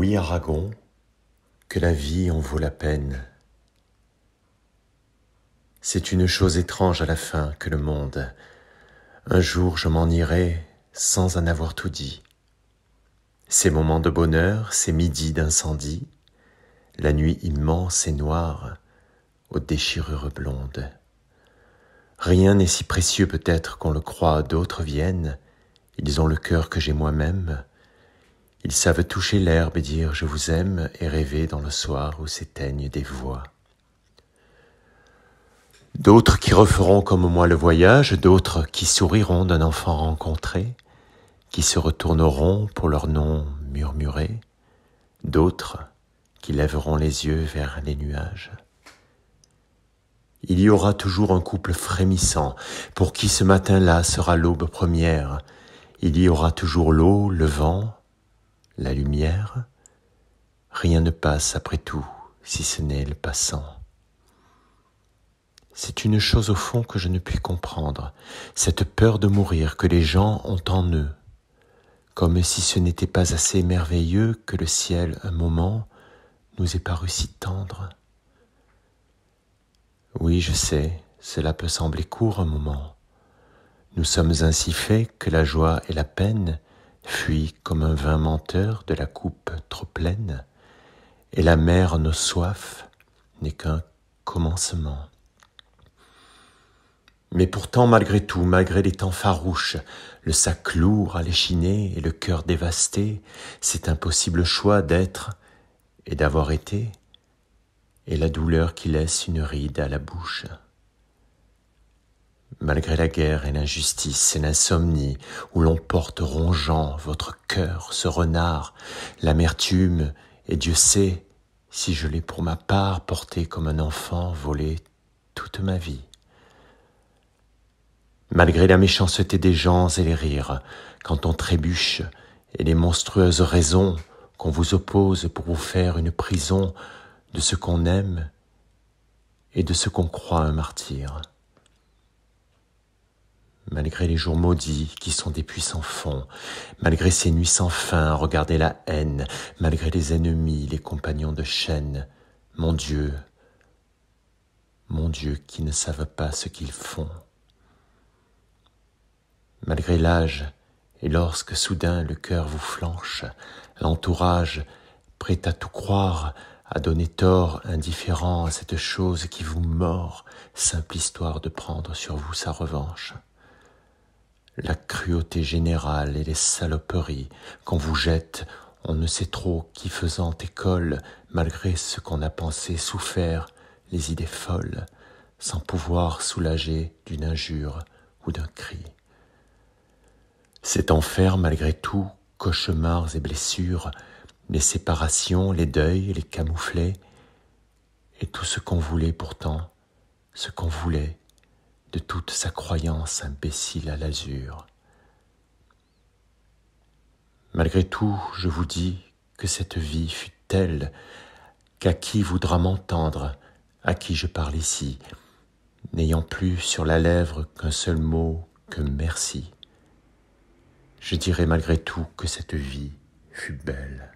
Oui, Aragon que la vie en vaut la peine. C'est une chose étrange à la fin que le monde. Un jour je m'en irai sans en avoir tout dit. Ces moments de bonheur, ces midis d'incendie, la nuit immense et noire aux déchirures blondes. Rien n'est si précieux peut-être qu'on le croit, d'autres viennent, ils ont le cœur que j'ai moi-même, ils savent toucher l'herbe et dire je vous aime et rêver dans le soir où s'éteignent des voix. D'autres qui referont comme moi le voyage, d'autres qui souriront d'un enfant rencontré, qui se retourneront pour leur nom murmuré, d'autres qui lèveront les yeux vers les nuages. Il y aura toujours un couple frémissant, pour qui ce matin-là sera l'aube première. Il y aura toujours l'eau, le vent, la lumière, rien ne passe après tout, si ce n'est le passant. C'est une chose au fond que je ne puis comprendre, cette peur de mourir que les gens ont en eux, comme si ce n'était pas assez merveilleux que le ciel, un moment, nous ait paru si tendre. Oui, je sais, cela peut sembler court un moment. Nous sommes ainsi faits que la joie et la peine fuit comme un vin menteur de la coupe trop pleine, et la mer nos soifs n'est qu'un commencement. Mais pourtant, malgré tout, malgré les temps farouches, le sac lourd à l'échiner et le cœur dévasté, cet impossible choix d'être et d'avoir été, et la douleur qui laisse une ride à la bouche malgré la guerre et l'injustice et l'insomnie, où l'on porte rongeant votre cœur, ce renard, l'amertume, et Dieu sait si je l'ai pour ma part porté comme un enfant volé toute ma vie. Malgré la méchanceté des gens et les rires, quand on trébuche, et les monstrueuses raisons qu'on vous oppose pour vous faire une prison de ce qu'on aime et de ce qu'on croit un martyr malgré les jours maudits qui sont des puits sans fond, malgré ces nuits sans fin, regardez la haine, malgré les ennemis, les compagnons de chaîne, mon Dieu, mon Dieu qui ne savent pas ce qu'ils font. Malgré l'âge, et lorsque soudain le cœur vous flanche, l'entourage, prêt à tout croire, à donner tort, indifférent à cette chose qui vous mord, simple histoire de prendre sur vous sa revanche la cruauté générale et les saloperies qu'on vous jette, on ne sait trop qui faisant école, malgré ce qu'on a pensé souffert, les idées folles, sans pouvoir soulager d'une injure ou d'un cri. Cet enfer, malgré tout, cauchemars et blessures, les séparations, les deuils, les camouflets, et tout ce qu'on voulait pourtant, ce qu'on voulait, de toute sa croyance imbécile à l'azur. Malgré tout, je vous dis que cette vie fut telle qu'à qui voudra m'entendre, à qui je parle ici, n'ayant plus sur la lèvre qu'un seul mot que merci, je dirai malgré tout que cette vie fut belle.